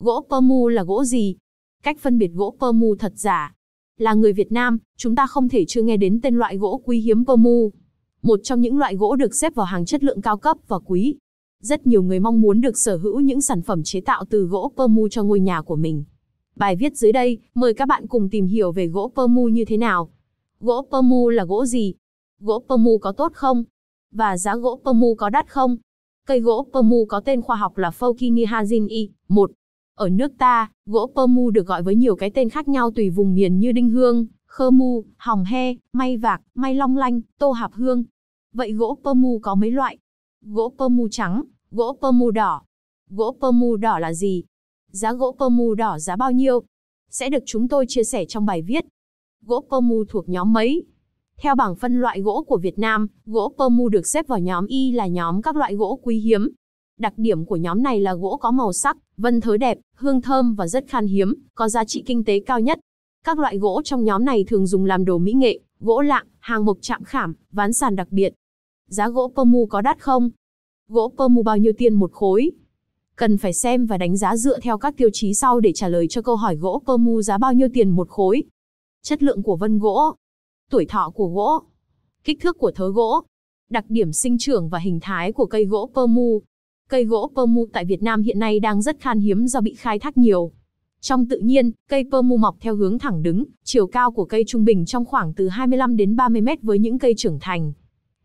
Gỗ Permu là gỗ gì? Cách phân biệt gỗ Permu thật giả. Là người Việt Nam, chúng ta không thể chưa nghe đến tên loại gỗ quý hiếm Permu. Một trong những loại gỗ được xếp vào hàng chất lượng cao cấp và quý. Rất nhiều người mong muốn được sở hữu những sản phẩm chế tạo từ gỗ Permu cho ngôi nhà của mình. Bài viết dưới đây, mời các bạn cùng tìm hiểu về gỗ Permu như thế nào. Gỗ Permu là gỗ gì? Gỗ Permu có tốt không? Và giá gỗ Permu có đắt không? Cây gỗ Permu có tên khoa học là Fauquinia hazini 1, ở nước ta, gỗ pơ mu được gọi với nhiều cái tên khác nhau tùy vùng miền như đinh hương, khơ mu, hỏng he, may vạc, may long lanh, tô hạp hương. Vậy gỗ pơ mu có mấy loại? Gỗ pơ mu trắng, gỗ pơ mu đỏ. Gỗ pơ mu đỏ là gì? Giá gỗ pơ mu đỏ giá bao nhiêu? Sẽ được chúng tôi chia sẻ trong bài viết. Gỗ pơ mu thuộc nhóm mấy? Theo bảng phân loại gỗ của Việt Nam, gỗ pơ mu được xếp vào nhóm Y là nhóm các loại gỗ quý hiếm, Đặc điểm của nhóm này là gỗ có màu sắc, vân thớ đẹp, hương thơm và rất khan hiếm, có giá trị kinh tế cao nhất. Các loại gỗ trong nhóm này thường dùng làm đồ mỹ nghệ, gỗ lạng, hàng mộc chạm khảm, ván sàn đặc biệt. Giá gỗ pơ mu có đắt không? Gỗ pơ mu bao nhiêu tiền một khối? Cần phải xem và đánh giá dựa theo các tiêu chí sau để trả lời cho câu hỏi gỗ pơ mu giá bao nhiêu tiền một khối. Chất lượng của vân gỗ, tuổi thọ của gỗ, kích thước của thớ gỗ, đặc điểm sinh trưởng và hình thái của cây gỗ pơ mu. Cây gỗ pơ tại Việt Nam hiện nay đang rất khan hiếm do bị khai thác nhiều. Trong tự nhiên, cây pơ mọc theo hướng thẳng đứng, chiều cao của cây trung bình trong khoảng từ 25 đến 30 mét với những cây trưởng thành.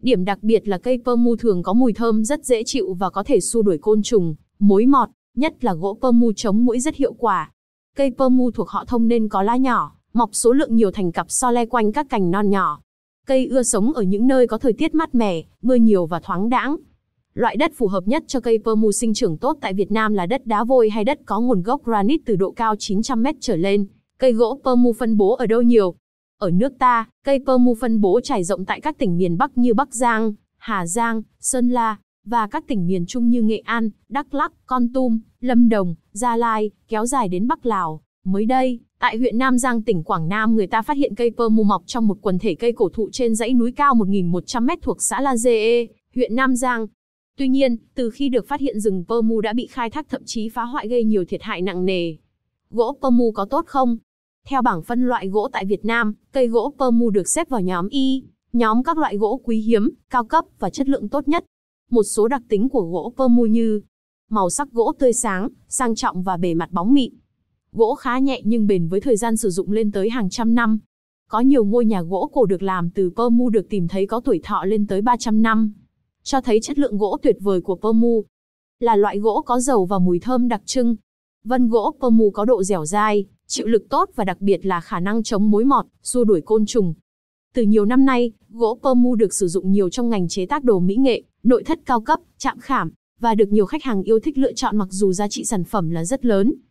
Điểm đặc biệt là cây pơ thường có mùi thơm rất dễ chịu và có thể xua đuổi côn trùng, mối mọt, nhất là gỗ pơ chống mũi rất hiệu quả. Cây pơ thuộc họ thông nên có lá nhỏ, mọc số lượng nhiều thành cặp so le quanh các cành non nhỏ. Cây ưa sống ở những nơi có thời tiết mát mẻ, mưa nhiều và thoáng đãng, Loại đất phù hợp nhất cho cây pơ sinh trưởng tốt tại Việt Nam là đất đá vôi hay đất có nguồn gốc granite từ độ cao 900m trở lên. Cây gỗ pơ phân bố ở đâu nhiều? Ở nước ta, cây pơ phân bố trải rộng tại các tỉnh miền Bắc như Bắc Giang, Hà Giang, Sơn La và các tỉnh miền Trung như Nghệ An, Đắk Lắk, Con Tum, Lâm Đồng, Gia Lai, kéo dài đến Bắc Lào. Mới đây, tại huyện Nam Giang tỉnh Quảng Nam người ta phát hiện cây pơ mù mọc trong một quần thể cây cổ thụ trên dãy núi cao 1.100m thuộc xã La Dê, huyện Nam Giang. Tuy nhiên, từ khi được phát hiện rừng Pemu đã bị khai thác thậm chí phá hoại gây nhiều thiệt hại nặng nề. Gỗ Pemu có tốt không? Theo bảng phân loại gỗ tại Việt Nam, cây gỗ Pemu được xếp vào nhóm Y, nhóm các loại gỗ quý hiếm, cao cấp và chất lượng tốt nhất. Một số đặc tính của gỗ Pemu như màu sắc gỗ tươi sáng, sang trọng và bề mặt bóng mịn. Gỗ khá nhẹ nhưng bền với thời gian sử dụng lên tới hàng trăm năm. Có nhiều ngôi nhà gỗ cổ được làm từ Pemu được tìm thấy có tuổi thọ lên tới 300 năm cho thấy chất lượng gỗ tuyệt vời của Pemu. Là loại gỗ có dầu và mùi thơm đặc trưng. Vân gỗ Pemu có độ dẻo dai, chịu lực tốt và đặc biệt là khả năng chống mối mọt, xua đuổi côn trùng. Từ nhiều năm nay, gỗ Pemu được sử dụng nhiều trong ngành chế tác đồ mỹ nghệ, nội thất cao cấp, chạm khảm và được nhiều khách hàng yêu thích lựa chọn mặc dù giá trị sản phẩm là rất lớn,